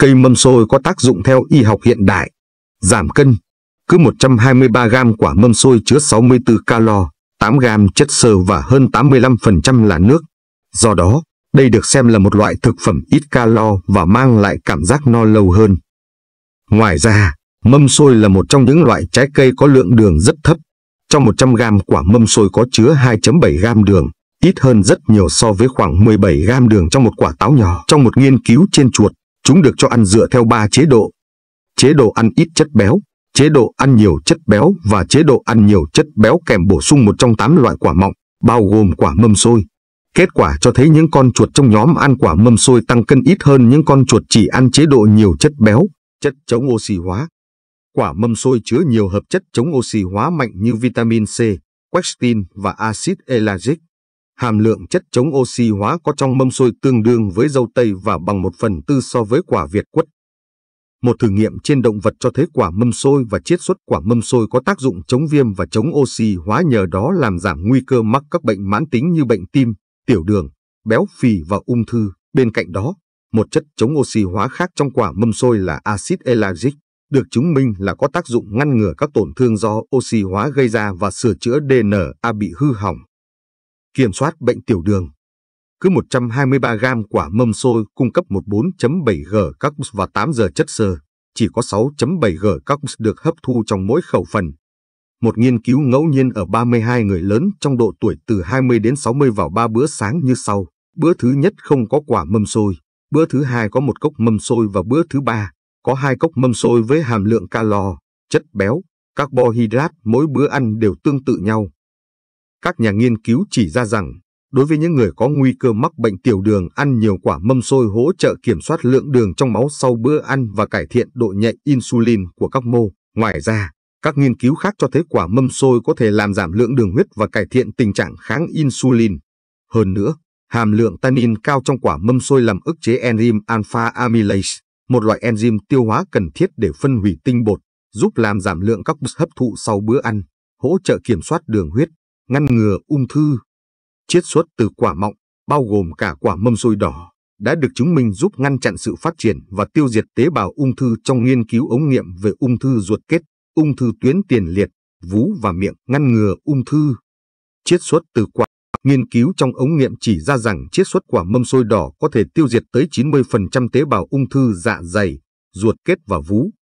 Cây mâm xôi có tác dụng theo y học hiện đại, giảm cân. Cứ 123 gram quả mâm xôi chứa 64 calo, 8 gram chất xơ và hơn 85% là nước. Do đó, đây được xem là một loại thực phẩm ít calo và mang lại cảm giác no lâu hơn. Ngoài ra, mâm xôi là một trong những loại trái cây có lượng đường rất thấp. Trong 100 gram quả mâm xôi có chứa 2.7 gram đường, ít hơn rất nhiều so với khoảng 17 gram đường trong một quả táo nhỏ. Trong một nghiên cứu trên chuột, Chúng được cho ăn dựa theo ba chế độ. Chế độ ăn ít chất béo, chế độ ăn nhiều chất béo và chế độ ăn nhiều chất béo kèm bổ sung một trong tám loại quả mọng, bao gồm quả mâm xôi. Kết quả cho thấy những con chuột trong nhóm ăn quả mâm xôi tăng cân ít hơn những con chuột chỉ ăn chế độ nhiều chất béo, chất chống oxy hóa. Quả mâm xôi chứa nhiều hợp chất chống oxy hóa mạnh như vitamin C, quercetin và axit elagic hàm lượng chất chống oxy hóa có trong mâm xôi tương đương với dâu tây và bằng một phần tư so với quả Việt quất. Một thử nghiệm trên động vật cho thấy quả mâm xôi và chiết xuất quả mâm xôi có tác dụng chống viêm và chống oxy hóa nhờ đó làm giảm nguy cơ mắc các bệnh mãn tính như bệnh tim, tiểu đường, béo phì và ung thư. Bên cạnh đó, một chất chống oxy hóa khác trong quả mâm xôi là axit elagic được chứng minh là có tác dụng ngăn ngừa các tổn thương do oxy hóa gây ra và sửa chữa DNA bị hư hỏng kiểm soát bệnh tiểu đường. Cứ 123 gram quả mâm xôi cung cấp 14.7 g carbs và 8 giờ chất xơ, chỉ có 6.7 g carbs được hấp thu trong mỗi khẩu phần. Một nghiên cứu ngẫu nhiên ở 32 người lớn trong độ tuổi từ 20 đến 60 vào 3 bữa sáng như sau. Bữa thứ nhất không có quả mâm xôi, bữa thứ hai có một cốc mâm xôi và bữa thứ ba có hai cốc mâm xôi với hàm lượng calo, chất béo, carbohydrate mỗi bữa ăn đều tương tự nhau. Các nhà nghiên cứu chỉ ra rằng, đối với những người có nguy cơ mắc bệnh tiểu đường ăn nhiều quả mâm xôi hỗ trợ kiểm soát lượng đường trong máu sau bữa ăn và cải thiện độ nhạy insulin của các mô. Ngoài ra, các nghiên cứu khác cho thấy quả mâm xôi có thể làm giảm lượng đường huyết và cải thiện tình trạng kháng insulin. Hơn nữa, hàm lượng tannin cao trong quả mâm xôi làm ức chế enzyme alpha amylase, một loại enzyme tiêu hóa cần thiết để phân hủy tinh bột, giúp làm giảm lượng các hấp thụ sau bữa ăn, hỗ trợ kiểm soát đường huyết ngăn ngừa ung thư. Chiết xuất từ quả mọng, bao gồm cả quả mâm xôi đỏ, đã được chứng minh giúp ngăn chặn sự phát triển và tiêu diệt tế bào ung thư trong nghiên cứu ống nghiệm về ung thư ruột kết, ung thư tuyến tiền liệt, vú và miệng ngăn ngừa ung thư. Chiết xuất từ quả Nghiên cứu trong ống nghiệm chỉ ra rằng chiết xuất quả mâm xôi đỏ có thể tiêu diệt tới 90% tế bào ung thư dạ dày, ruột kết và vú.